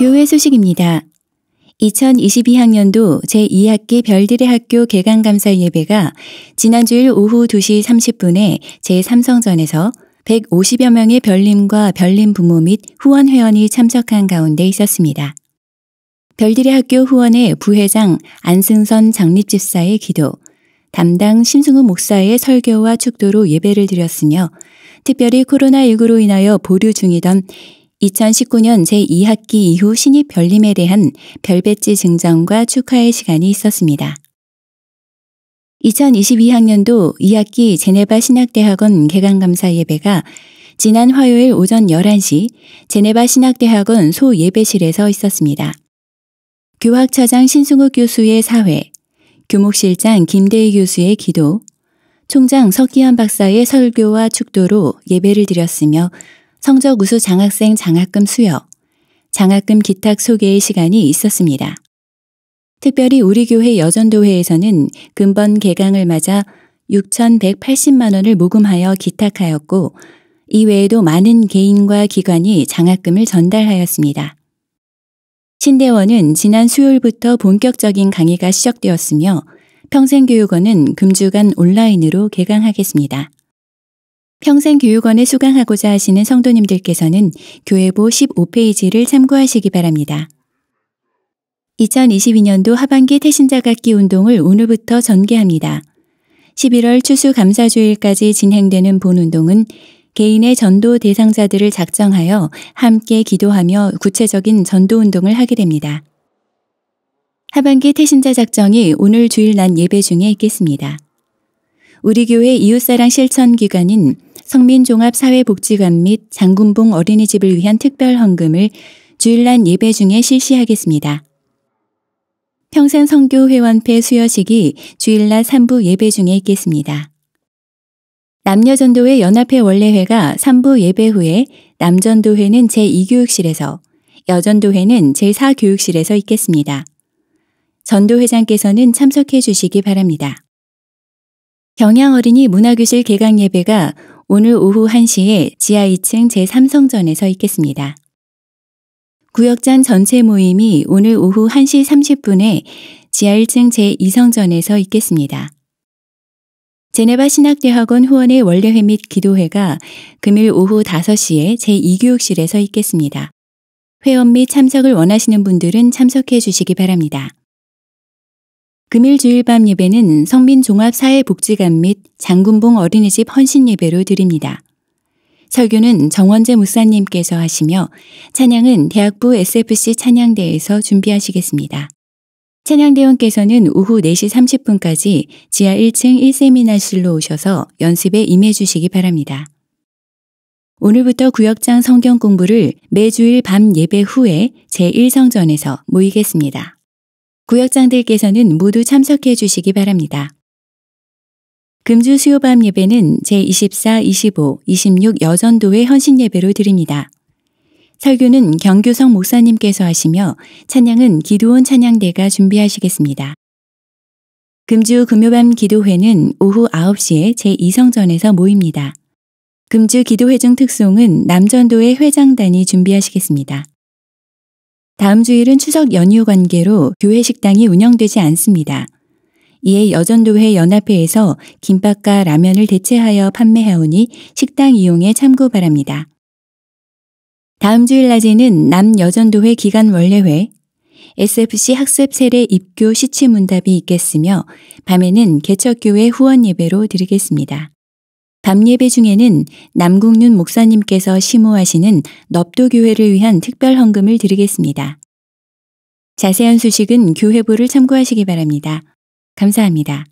교회 소식입니다. 2022학년도 제2학기 별들의 학교 개강감사 예배가 지난주일 오후 2시 30분에 제3성전에서 150여 명의 별님과 별님 부모 및 후원 회원이 참석한 가운데 있었습니다. 별들의 학교 후원의 부회장 안승선 장립집사의 기도, 담당 심승우 목사의 설교와 축도로 예배를 드렸으며 특별히 코로나19로 인하여 보류 중이던 2019년 제2학기 이후 신입 별림에 대한 별배지 증정과 축하의 시간이 있었습니다. 2022학년도 2학기 제네바 신학대학원 개강감사 예배가 지난 화요일 오전 11시 제네바 신학대학원 소예배실에서 있었습니다. 교학처장 신승욱 교수의 사회, 교목실장 김대희 교수의 기도, 총장 석기현 박사의 설교와 축도로 예배를 드렸으며 성적 우수 장학생 장학금 수여, 장학금 기탁 소개의 시간이 있었습니다. 특별히 우리 교회 여전도회에서는 금번 개강을 맞아 6,180만 원을 모금하여 기탁하였고 이외에도 많은 개인과 기관이 장학금을 전달하였습니다. 신대원은 지난 수요일부터 본격적인 강의가 시작되었으며 평생교육원은 금주간 온라인으로 개강하겠습니다. 평생교육원에 수강하고자 하시는 성도님들께서는 교회보 15페이지를 참고하시기 바랍니다. 2022년도 하반기 태신자 갖기 운동을 오늘부터 전개합니다. 11월 추수감사주일까지 진행되는 본운동은 개인의 전도 대상자들을 작정하여 함께 기도하며 구체적인 전도 운동을 하게 됩니다. 하반기 태신자 작정이 오늘 주일 난 예배 중에 있겠습니다. 우리 교회 이웃사랑 실천 기관인 성민종합사회복지관 및 장군봉 어린이집을 위한 특별헌금을 주일날 예배 중에 실시하겠습니다. 평생성교회원패 수여식이 주일날 3부 예배 중에 있겠습니다. 남녀전도회 연합회 원례회가 3부 예배 후에 남전도회는 제2교육실에서, 여전도회는 제4교육실에서 있겠습니다. 전도회장께서는 참석해 주시기 바랍니다. 경양어린이 문화교실 개강 예배가 오늘 오후 1시에 지하 2층 제3성전에서 있겠습니다. 구역장 전체 모임이 오늘 오후 1시 30분에 지하 1층 제2성전에서 있겠습니다. 제네바 신학대학원 후원의 원례회 및 기도회가 금일 오후 5시에 제2교육실에서 있겠습니다. 회원 및 참석을 원하시는 분들은 참석해 주시기 바랍니다. 금일 주일 밤 예배는 성민종합사회복지관 및 장군봉 어린이집 헌신예배로 드립니다. 설교는 정원재 목사님께서 하시며 찬양은 대학부 SFC 찬양대에서 준비하시겠습니다. 찬양대원께서는 오후 4시 30분까지 지하 1층 1세미나실로 오셔서 연습에 임해 주시기 바랍니다. 오늘부터 구역장 성경 공부를 매주일 밤 예배 후에 제1성전에서 모이겠습니다. 구역장들께서는 모두 참석해 주시기 바랍니다. 금주 수요밤 예배는 제24, 25, 26 여전도의 헌신 예배로 드립니다. 설교는 경규성 목사님께서 하시며 찬양은 기도원 찬양대가 준비하시겠습니다. 금주 금요밤 기도회는 오후 9시에 제2성전에서 모입니다. 금주 기도회 중 특송은 남전도의 회장단이 준비하시겠습니다. 다음 주일은 추석 연휴 관계로 교회 식당이 운영되지 않습니다. 이에 여전도회 연합회에서 김밥과 라면을 대체하여 판매하오니 식당 이용에 참고 바랍니다. 다음 주일 낮에는 남여전도회 기간원래회, SFC 학습 세례 입교 시치 문답이 있겠으며 밤에는 개척교회 후원 예배로 드리겠습니다. 밤예배 중에는 남국윤 목사님께서 심호하시는 넙도교회를 위한 특별 헌금을 드리겠습니다. 자세한 소식은 교회부를 참고하시기 바랍니다. 감사합니다.